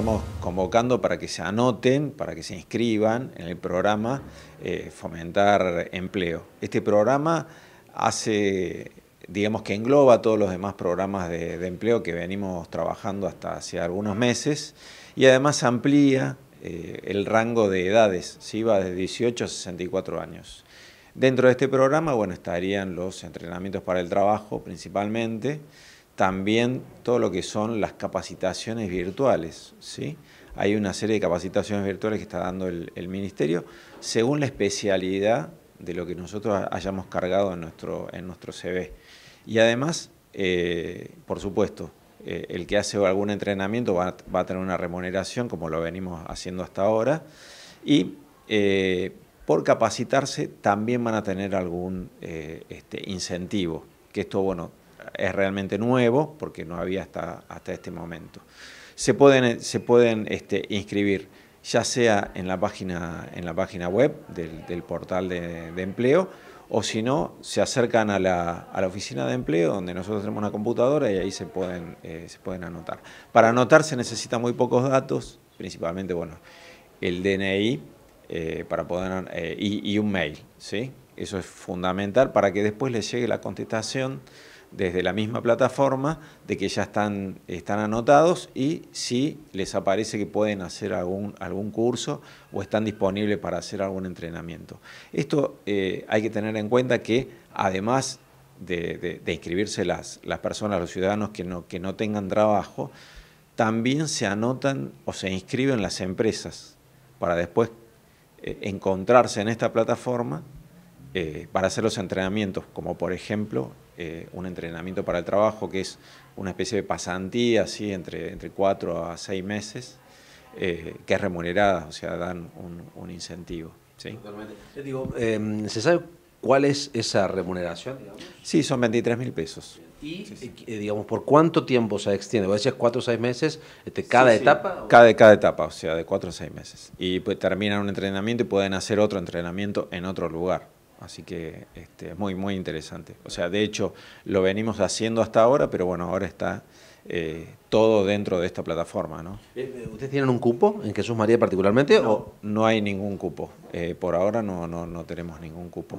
estamos convocando para que se anoten, para que se inscriban en el programa eh, Fomentar Empleo. Este programa hace, digamos que engloba todos los demás programas de, empleo que venimos trabajando hasta hace algunos meses y además amplía eh, el rango de edades, si va de 18 a 64 años. Dentro de este programa, bueno, estarían los entrenamientos para el trabajo principalmente, también todo lo que son las capacitaciones virtuales. ¿sí? Hay una serie de capacitaciones virtuales que está dando el, Ministerio según la especialidad de lo que nosotros hayamos cargado en nuestro, en nuestro CV. Y además, eh, por supuesto, eh, el que hace algún entrenamiento va, a tener una remuneración, como lo venimos haciendo hasta ahora, y eh, por capacitarse también van a tener algún este, incentivo, que esto, bueno, es realmente nuevo, porque no había hasta, hasta este momento. Se pueden, se pueden este, inscribir ya sea en la página, en la página web del, portal de, empleo, o si no, se acercan a la, a la, oficina de empleo, donde nosotros tenemos una computadora y ahí se pueden, eh, se pueden anotar. Para anotar se necesitan muy pocos datos, principalmente bueno, el DNI eh, para poder, eh, y, un mail. ¿sí? Eso es fundamental para que después les llegue la contestación desde la misma plataforma de que ya están, están anotados y si les aparece que pueden hacer algún, algún curso o están disponibles para hacer algún entrenamiento. Esto eh, hay que tener en cuenta que además de, inscribirse las, personas, los ciudadanos que no, tengan trabajo, también se anotan o se inscriben las empresas para después eh, encontrarse en esta plataforma eh, para hacer los entrenamientos, como por ejemplo eh, un entrenamiento para el trabajo, que es una especie de pasantía, así, entre, entre cuatro a seis meses, eh, que es remunerada, o sea, dan un, incentivo. Totalmente. Em, ¿se sabe cuál es esa remuneración? Sí, son 23 mil pesos. ¿Y, digamos, por cuánto tiempo se extiende? Vos decías cuatro o seis meses, este, ¿cada etapa? Cada, cada etapa, o sea, de cuatro o seis meses. Y pues, terminan un entrenamiento y pueden hacer otro entrenamiento en otro lugar. Así que este, es muy, muy interesante. O sea, de hecho, lo venimos haciendo hasta ahora, pero bueno, ahora está eh, todo dentro de esta plataforma. ¿no? Eh, eh, ¿Ustedes tienen un cupo en Jesús María particularmente? No, o? no hay ningún cupo. por ahora no, no, no tenemos ningún cupo.